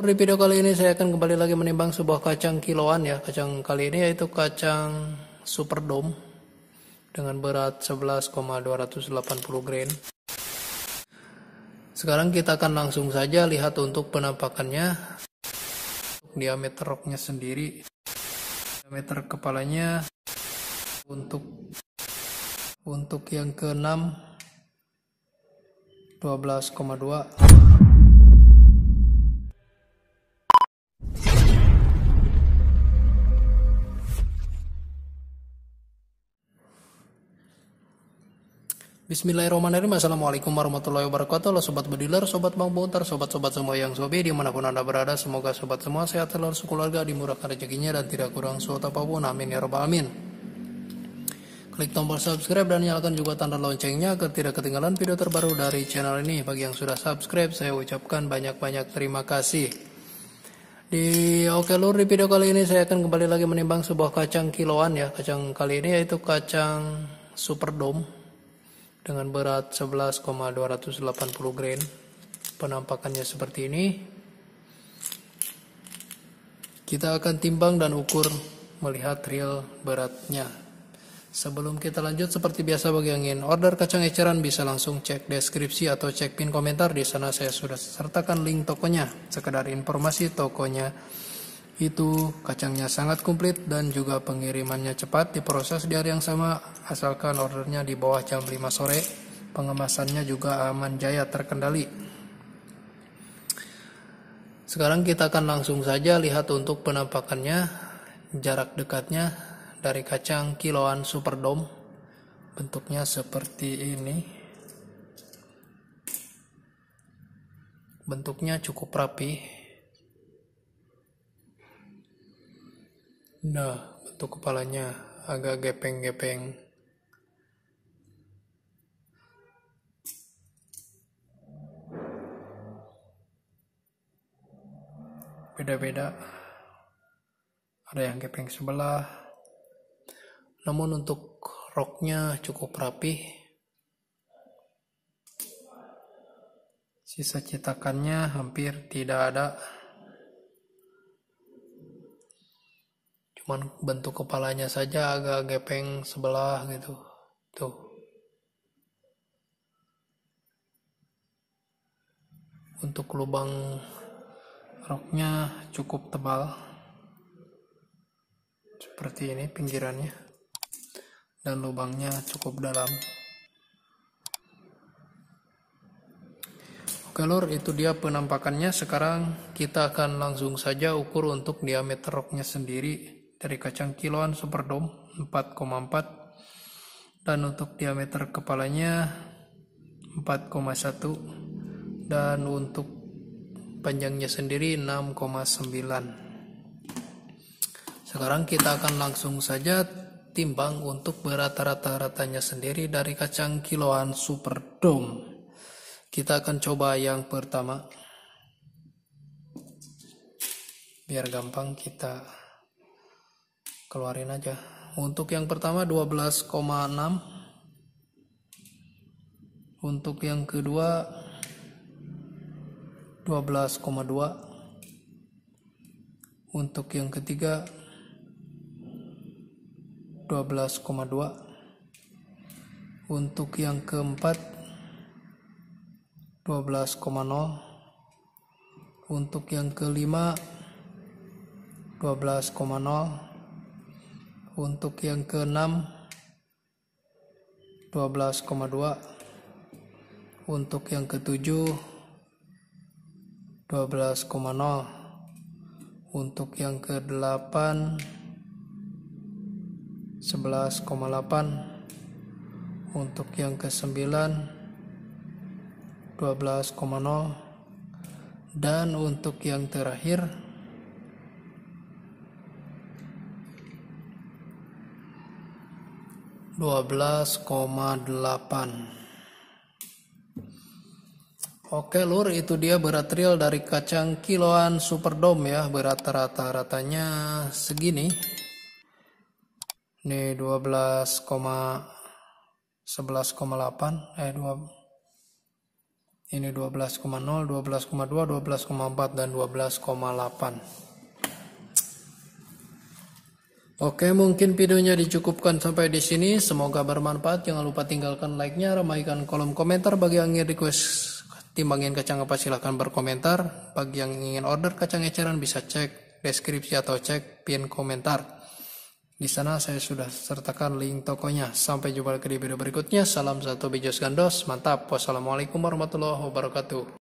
Di video kali ini saya akan kembali lagi menimbang sebuah kacang kiloan ya. Kacang kali ini yaitu kacang super dome dengan berat 11,280 grain. Sekarang kita akan langsung saja lihat untuk penampakannya. diameter roknya sendiri, diameter kepalanya untuk untuk yang keenam 12,2 Bismillahirrahmanirrahim Assalamualaikum warahmatullahi wabarakatuh Halo Sobat Bediler, Sobat Bang Bontar, Sobat-sobat semua yang sobi Dimanapun Anda berada, semoga Sobat semua sehat selalu sekeluarga Dimurahkan rezekinya dan tidak kurang suatu apapun Amin ya robbal alamin. Klik tombol subscribe dan nyalakan juga tanda loncengnya Agar tidak ketinggalan video terbaru dari channel ini Bagi yang sudah subscribe, saya ucapkan banyak-banyak terima kasih di Oke Lur di video kali ini saya akan kembali lagi menimbang sebuah kacang kiloan ya. Kacang kali ini yaitu kacang super dome dengan berat 11,280 grain. Penampakannya seperti ini. Kita akan timbang dan ukur melihat real beratnya. Sebelum kita lanjut seperti biasa bagi yang ingin order kacang eceran bisa langsung cek deskripsi atau cek pin komentar di sana saya sudah sertakan link tokonya. Sekedar informasi tokonya itu kacangnya sangat komplit dan juga pengirimannya cepat diproses di hari yang sama asalkan ordernya di bawah jam 5 sore pengemasannya juga aman jaya terkendali sekarang kita akan langsung saja lihat untuk penampakannya jarak dekatnya dari kacang kiloan superdome bentuknya seperti ini bentuknya cukup rapi Nah, bentuk kepalanya agak gepeng-gepeng. Beda-beda. Ada yang gepeng sebelah. Namun untuk roknya cukup rapi. Sisa cetakannya hampir tidak ada. cuman bentuk kepalanya saja agak gepeng sebelah gitu tuh untuk lubang roknya cukup tebal seperti ini pinggirannya dan lubangnya cukup dalam Oke lor itu dia penampakannya. Sekarang kita akan langsung saja ukur untuk diameter roknya sendiri dari kacang kiloan superdom 4,4 dan untuk diameter kepalanya 4,1 dan untuk panjangnya sendiri 6,9 sekarang kita akan langsung saja timbang untuk berat rata-ratanya sendiri dari kacang kiloan superdom kita akan coba yang pertama biar gampang kita keluarin aja untuk yang pertama 12,6 untuk yang kedua 12,2 untuk yang ketiga 12,2 untuk yang keempat 12,0 untuk yang kelima 12,0 untuk yang keenam 12,2 untuk yang ketujuh 12,0 untuk yang ke-8 11,8 untuk yang ke-9 12,0 dan untuk yang terakhir 12,8 Oke lur itu dia berat real dari kacang kiloan superdome ya berat rata-ratanya segini ini 12, 11,8 eh 2 ini 12,0 12,2 12,4 dan 12,8 Oke, mungkin videonya dicukupkan sampai di sini. Semoga bermanfaat. Jangan lupa tinggalkan like-nya, ramaikan kolom komentar bagi yang ingin request timbangin kacang apa silahkan berkomentar. Bagi yang ingin order kacang eceran bisa cek deskripsi atau cek pin komentar. Di sana saya sudah sertakan link tokonya. Sampai jumpa lagi di video berikutnya. Salam satu bijos gandos. Mantap. Wassalamualaikum warahmatullahi wabarakatuh.